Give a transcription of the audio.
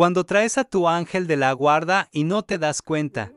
Cuando traes a tu ángel de la guarda y no te das cuenta,